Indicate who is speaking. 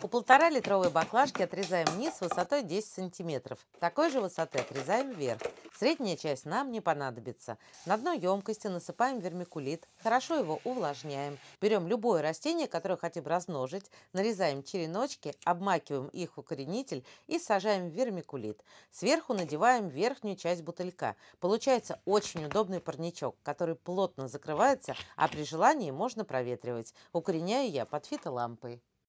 Speaker 1: У полтора литровой баклажки отрезаем низ высотой 10 сантиметров. Такой же высоты отрезаем вверх. Средняя часть нам не понадобится. На дно емкости насыпаем вермикулит, хорошо его увлажняем. Берем любое растение, которое хотим размножить, нарезаем череночки, обмакиваем их в укоренитель и сажаем в вермикулит. Сверху надеваем верхнюю часть бутылька. Получается очень удобный парничок, который плотно закрывается, а при желании можно проветривать. Укореняю я под фитолампой.